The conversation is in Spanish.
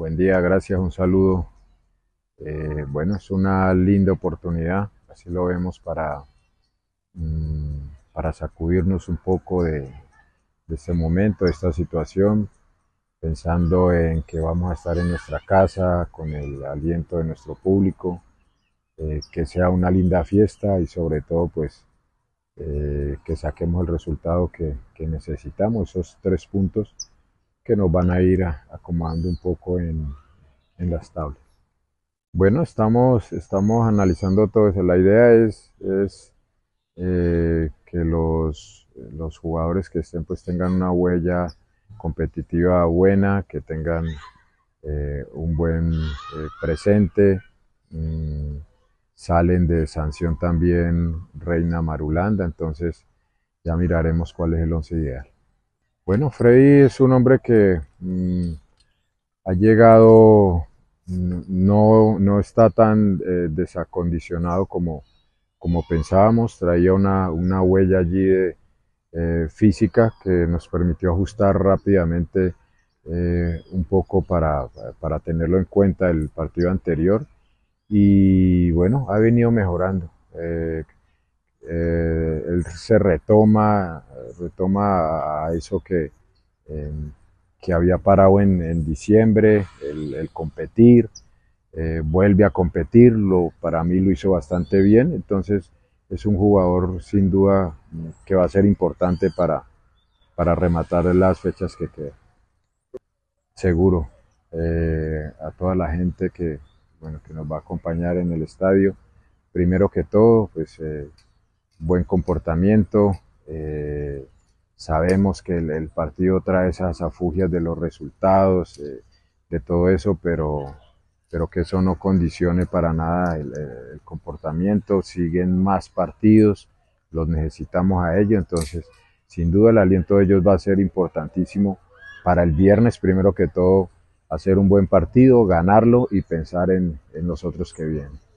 Buen día, gracias, un saludo. Eh, bueno, es una linda oportunidad, así lo vemos para, mm, para sacudirnos un poco de, de este momento, de esta situación, pensando en que vamos a estar en nuestra casa con el aliento de nuestro público, eh, que sea una linda fiesta y sobre todo pues eh, que saquemos el resultado que, que necesitamos, esos tres puntos que nos van a ir acomodando un poco en, las tablas. Bueno, estamos, estamos analizando todo eso. La idea es, eh, que los, jugadores que estén pues tengan una huella competitiva buena, que tengan eh, un buen eh, presente. Mm, salen de sanción también Reina Marulanda, entonces ya miraremos cuál es el once ideal. Bueno, Freddy es un hombre que mm, ha llegado, no, está tan eh, desacondicionado como, como pensábamos, traía una, huella allí eh, física que nos permitió ajustar rápidamente eh, un poco para, para tenerlo en cuenta el partido anterior y bueno, ha venido mejorando. él se retoma retoma a eso que, em, que había parado en, en diciembre, el, competir, eh, vuelve a competir, lo, para mí lo hizo bastante bien, entonces es un jugador sin duda que va a ser importante para, para rematar las fechas que quedan. Seguro, eh, a toda la gente que, bueno, que nos va a acompañar en el estadio, primero que todo, pues eh, buen comportamiento, Sabemos que el, partido trae esas afugias de los resultados, eh, de todo eso, pero, pero que eso no condicione para nada eh, el, comportamiento. Siguen más partidos, los necesitamos a ellos, entonces sin duda el aliento de ellos va a ser importantísimo para el viernes, primero que todo, hacer un buen partido, ganarlo y pensar en los otros que vienen.